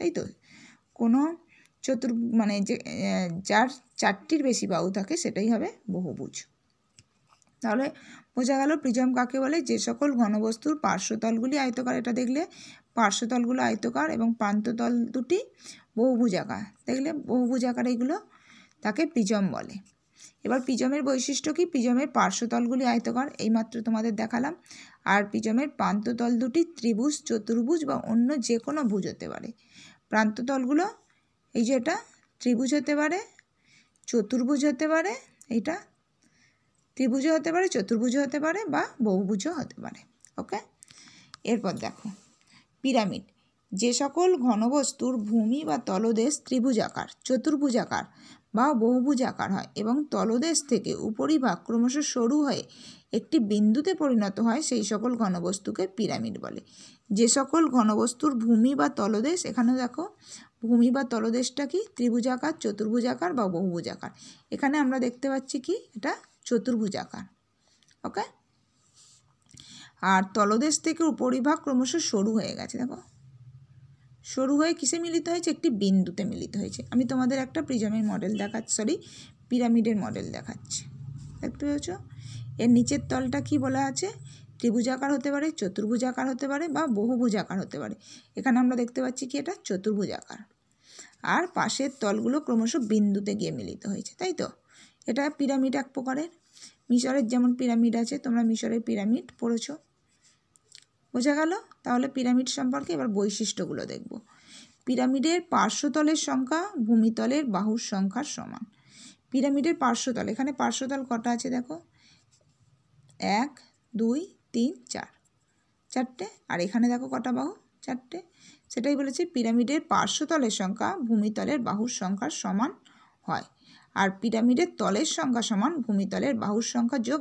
তাই তো কোনো চতুর মানে যে যার চারটির বেশি বাহু থাকে সেটাই হবে বহুভুজ তাহলে বোঝা গেল প্রিজম কাকে বলে যে সকল ঘনবস্তুর পার্শ্বতলগুলি আয়তকার এটা দেখলে পার্শ্বতলগুলো আয়তকার এবং প্রান্ততল দুটি বহুভুজাকার দেখলে বহুভুজাকার এইগুলো তাকে প্রিজম বলে এবার পিজমের বৈশিষ্ট্য কি পিজমের পার্শ্বতলগুলি আয়তকার এইমাত্র তোমাদের দেখালাম আর পিজমের প্রান্ততল দুটি ত্রিভুজ চতুর্ভুজ বা অন্য যে কোনো ভুজ হতে পারে প্রান্ততলগুলো এই যে এটা ত্রিভুজ হতে পারে চতুর্ভুজ হতে পারে এটা ত্রিভুজ হতে পারে চতুর্ভুজ হতে পারে বা বহুভুজও হতে পারে ওকে এরপর দেখো পিরামিড যে সকল ঘনবস্তুর ভূমি বা তলদেশ ত্রিভুজাকার চতুর্ভুজাকার বা বহুভুজাকার হয় এবং তলদেশ থেকে উপরিভাগ ক্রমশ সরু হয়ে একটি বিন্দুতে পরিণত হয় সেই সকল ঘনবস্তুকে পিরামিড বলে যে সকল ঘনবস্তুর ভূমি বা তলদেশ এখানে দেখো ভূমি বা তলদেশটা কি ত্রিভুজাকার চতুর্ভুজাকার বা বহুভুজাকার এখানে আমরা দেখতে পাচ্ছি কি এটা চতুর্ভুজাকার ওকে আর তলদেশ থেকে উপরিভাগ ক্রমশ সরু হয়ে গেছে দেখো সরু হয়ে কিসে মিলিত হয়েছে একটি বিন্দুতে মিলিত হয়েছে আমি তোমাদের একটা প্রিজমের মডেল দেখাচ্ছি সরি পিরামিডের মডেল দেখাচ্ছি দেখতে পেয়েছ এর নিচের তলটা কি বলা আছে ত্রিভুজাকার হতে পারে চতুর্ভুজাকার হতে পারে বা বহুভুজাকার হতে পারে এখানে আমরা দেখতে পাচ্ছি কি এটা চতুর্ভুজাকার আর পাশের তলগুলো ক্রমশ বিন্দুতে গিয়ে মিলিত হয়েছে তাই তো এটা পিরামিড এক প্রকারের মিশরের যেমন পিরামিড আছে তোমরা মিশরের পিরামিড পড়েছো বোঝা গেল তাহলে পিরামিড সম্পর্কে এবার বৈশিষ্ট্যগুলো দেখব পিরামিডের পার্শ্বতলের সংখ্যা ভূমিতলের বাহুর সংখ্যার সমান পিরামিডের পার্শ্বতল এখানে পার্শ্বতল কটা আছে দেখো এক দুই তিন চার চারটে আর এখানে দেখো কটা বাহু চারটে সেটাই বলেছে পিরামিডের পার্শ্বতলের সংখ্যা ভূমিতলের বাহুর সংখ্যার সমান হয় আর পিরামিডের তলের সংখ্যা সমান ভূমিতলের বাহুর সংখ্যা যোগ